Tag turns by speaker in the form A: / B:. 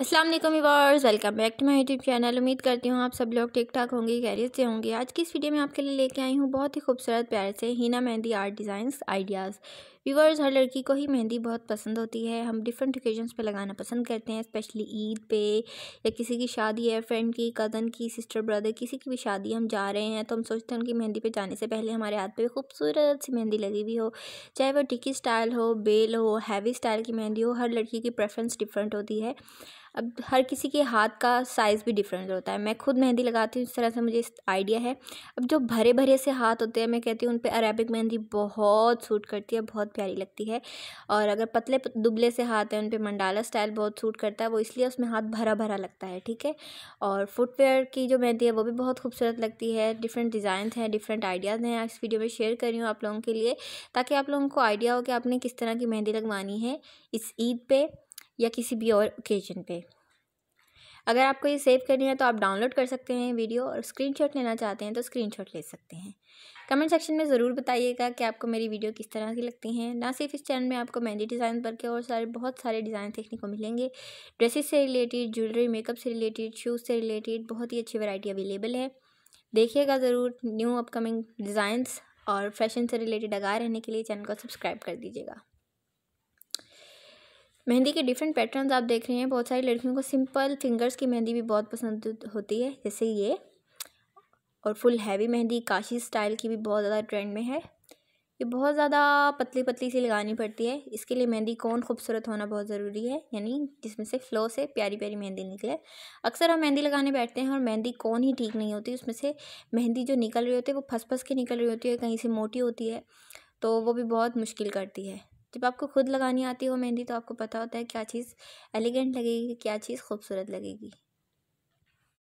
A: Aslam viewers welcome back to my YouTube channel उम्मीद करती हूँ आप सब लोग ठीक ठाक होंगे खैरियत से होंगे आज की इस वीडियो में आपके लिए लेके आई हूँ बहुत ही खूबसूरत प्यार से हीना mehndi art designs ideas viewers हर लड़की को ही मेहंदी बहुत पसंद होती है हम डिफरेंट ओकेजन्स पे लगाना पसंद करते हैं स्पेशली ईद पे या किसी की शादी है फ्रेंड की कज़न की सिस्टर ब्रदर किसी की भी शादी हम जा रहे हैं तो हम सोचते हैं उनकी मेहंदी पे जाने से पहले हमारे हाथ पे खूबसूरत सी मेहंदी लगी हुई हो चाहे वो टिकी स्टाइल हो बेल हो हैवी स्टाइल की मेहंदी हो हर लड़की की प्रेफरेंस डिफरेंट होती है अब हर किसी के हाथ का साइज़ भी डिफरेंट होता है मैं खुद मेहंदी लगाती हूँ इस तरह से मुझे आइडिया है अब जो भरे भरे से हाथ होते हैं मैं कहती हूँ उन पर अरेबिक मेहंदी बहुत सूट करती है बहुत प्यारी लगती है और अगर पतले दुबले से हाथ हैं उन पर मंडाला स्टाइल बहुत सूट करता है वो इसलिए उसमें हाथ भरा भरा लगता है ठीक है और फुटवेयर की जो मेहंदी है वो भी बहुत खूबसूरत लगती है डिफरेंट डिज़ाइन हैं डिफरेंट आइडियाज़ हैं इस वीडियो में शेयर कर रही हूँ आप लोगों के लिए ताकि आप लोगों को आइडिया हो कि आपने किस तरह की मेहंदी लगवानी है इस ईद पर या किसी भी और ओकेजन पे अगर आपको ये सेव करनी है तो आप डाउनलोड कर सकते हैं वीडियो और स्क्रीनशॉट लेना चाहते हैं तो स्क्रीनशॉट ले सकते हैं कमेंट सेक्शन में ज़रूर बताइएगा कि आपको मेरी वीडियो किस तरह की लगती हैं ना सिर्फ इस चैनल में आपको मेहंदी डिज़ाइन पर के और सारे बहुत सारे डिज़ाइन देखने को मिलेंगे ड्रेसेस से रिलेटेड ज्वेलरी मेकअप से रिलेटेड शूज़ से रिलेटेड बहुत ही अच्छी वैरायटी अवेलेबल है देखिएगा ज़रूर न्यू अपकमिंग डिज़ाइंस और फैशन से रिलेटेड आगा रहने के लिए चैनल को सब्सक्राइब कर दीजिएगा मेहंदी के डिफरेंट पैटर्न्स आप देख रहे हैं बहुत सारी लड़कियों को सिंपल फिंगर्स की मेहंदी भी बहुत पसंद होती है जैसे ये और full heavy mehndi Kashi style की भी बहुत ज़्यादा ट्रेंड में है ये बहुत ज़्यादा पतली पतली सी लगानी पड़ती है इसके लिए मेहंदी कौन खूबसूरत होना बहुत ज़रूरी है यानी जिसमें से फ्लो से प्यारी प्यारी मेहंदी निकले अक्सर हम मेहंदी लगाने बैठते हैं और मेहंदी कौन ही ठीक नहीं होती उसमें से मेहंदी जो निकल रही होती है वो फंस फंस के निकल रही होती है कहीं से मोटी होती है तो वो भी बहुत मुश्किल करती है जब आपको खुद लगानी आती हो मेहंदी तो आपको पता होता है क्या चीज़ एलिगेंट लगेगी क्या चीज़ खूबसूरत लगेगी